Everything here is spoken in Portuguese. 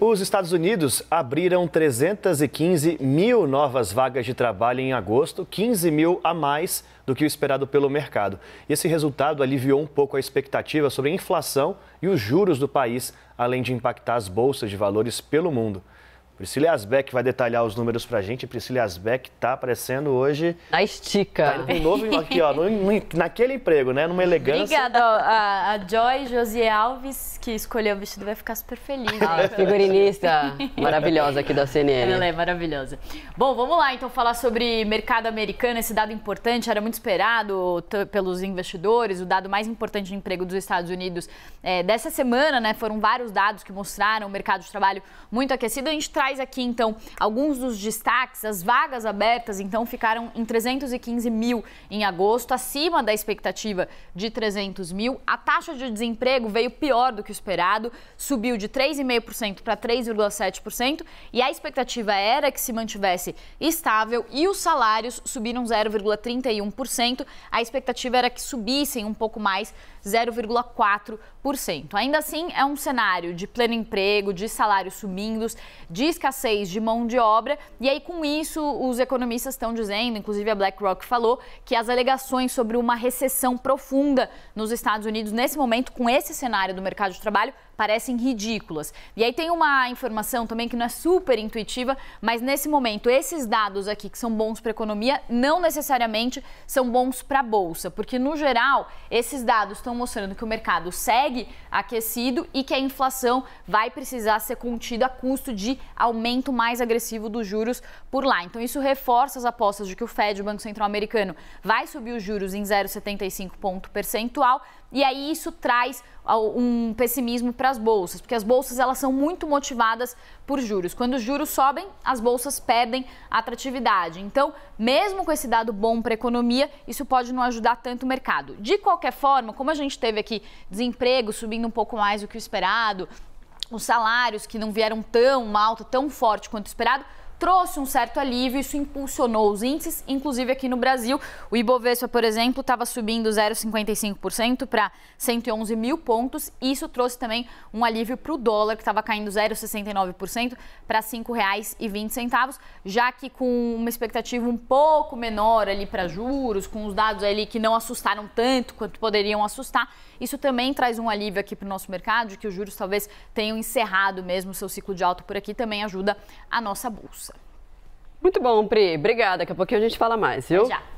Os Estados Unidos abriram 315 mil novas vagas de trabalho em agosto, 15 mil a mais do que o esperado pelo mercado. Esse resultado aliviou um pouco a expectativa sobre a inflação e os juros do país, além de impactar as bolsas de valores pelo mundo. Priscila Asbeck vai detalhar os números pra gente. Priscila Asbeck tá aparecendo hoje. Na estica. Tá um novo aqui, ó, no, no, naquele emprego, né? Numa elegância. Obrigada, ó, a, a Joy Josie Alves, que escolheu o vestido, vai ficar super feliz. Ah, né? figurinista maravilhosa aqui da CNN. Ela é maravilhosa. Bom, vamos lá então falar sobre mercado americano. Esse dado importante era muito esperado pelos investidores, o dado mais importante de emprego dos Estados Unidos é, dessa semana, né? Foram vários dados que mostraram o mercado de trabalho muito aquecido. A gente traz aqui, então, alguns dos destaques. As vagas abertas, então, ficaram em 315 mil em agosto, acima da expectativa de 300 mil. A taxa de desemprego veio pior do que o esperado, subiu de 3,5% para 3,7%, e a expectativa era que se mantivesse estável, e os salários subiram 0,31%. A expectativa era que subissem um pouco mais, 0,4%. Ainda assim, é um cenário de pleno emprego, de salários subindo, de escassez de mão de obra. E aí, com isso, os economistas estão dizendo, inclusive a BlackRock falou, que as alegações sobre uma recessão profunda nos Estados Unidos nesse momento, com esse cenário do mercado de trabalho, parecem ridículas. E aí tem uma informação também que não é super intuitiva, mas nesse momento esses dados aqui que são bons para a economia não necessariamente são bons para a bolsa, porque no geral esses dados estão mostrando que o mercado segue aquecido e que a inflação vai precisar ser contida a custo de aumento mais agressivo dos juros por lá. Então, isso reforça as apostas de que o Fed, o Banco Central Americano, vai subir os juros em 0,75 ponto percentual. E aí isso traz um pessimismo para as bolsas, porque as bolsas elas são muito motivadas por juros. Quando os juros sobem, as bolsas perdem atratividade. Então, mesmo com esse dado bom para a economia, isso pode não ajudar tanto o mercado. De qualquer forma, como a gente teve aqui desemprego subindo um pouco mais do que o esperado, os salários que não vieram tão alto, tão forte quanto esperado, trouxe um certo alívio, isso impulsionou os índices, inclusive aqui no Brasil. O Ibovespa, por exemplo, estava subindo 0,55% para 111 mil pontos, e isso trouxe também um alívio para o dólar, que estava caindo 0,69% para R$ 5,20, já que com uma expectativa um pouco menor ali para juros, com os dados ali que não assustaram tanto quanto poderiam assustar, isso também traz um alívio aqui para o nosso mercado, de que os juros talvez tenham encerrado mesmo o seu ciclo de alta por aqui, também ajuda a nossa bolsa. Muito bom, Pri. Obrigada. Daqui a pouquinho a gente fala mais, viu? Já.